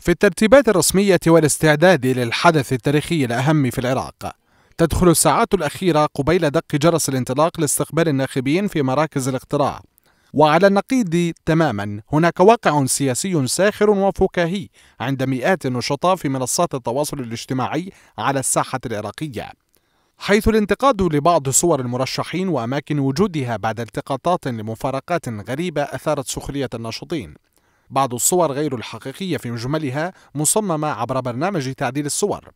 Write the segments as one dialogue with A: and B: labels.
A: في الترتيبات الرسمية والاستعداد للحدث التاريخي الأهم في العراق تدخل الساعات الأخيرة قبيل دق جرس الانطلاق لاستقبال الناخبين في مراكز الاقتراع وعلى النقيض تماما هناك واقع سياسي ساخر وفكاهي عند مئات النشطاء في منصات التواصل الاجتماعي على الساحة العراقية حيث الانتقاد لبعض صور المرشحين وأماكن وجودها بعد التقاطات لمفارقات غريبة أثارت سخرية الناشطين بعض الصور غير الحقيقية في مجملها مصممة عبر برنامج تعديل الصور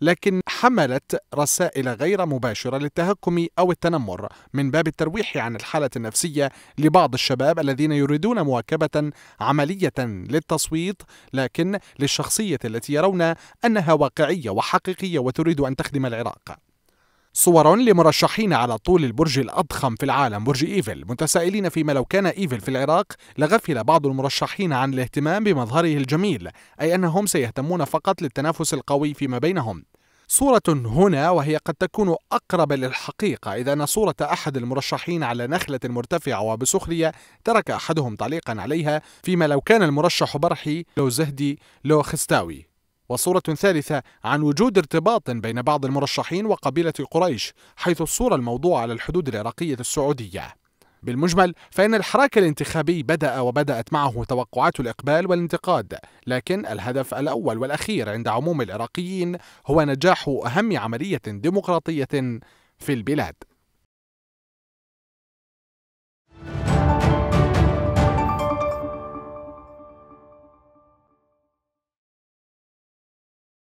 A: لكن حملت رسائل غير مباشرة للتهكم أو التنمر من باب الترويح عن الحالة النفسية لبعض الشباب الذين يريدون مواكبة عملية للتصويت لكن للشخصية التي يرون أنها واقعية وحقيقية وتريد أن تخدم العراق صور لمرشحين على طول البرج الأضخم في العالم برج إيفل متسائلين فيما لو كان إيفل في العراق لغفل بعض المرشحين عن الاهتمام بمظهره الجميل أي أنهم سيهتمون فقط للتنافس القوي فيما بينهم صورة هنا وهي قد تكون أقرب للحقيقة إذ أن صورة أحد المرشحين على نخلة مرتفعة وبسخرية ترك أحدهم تعليقا عليها فيما لو كان المرشح برحي لو زهدي لو خستاوي وصورة ثالثة عن وجود ارتباط بين بعض المرشحين وقبيلة قريش حيث الصورة الموضوعة على الحدود العراقية السعودية بالمجمل فإن الحراك الانتخابي بدأ وبدأت معه توقعات الإقبال والانتقاد لكن الهدف الأول والأخير عند عموم العراقيين هو نجاح أهم عملية ديمقراطية في البلاد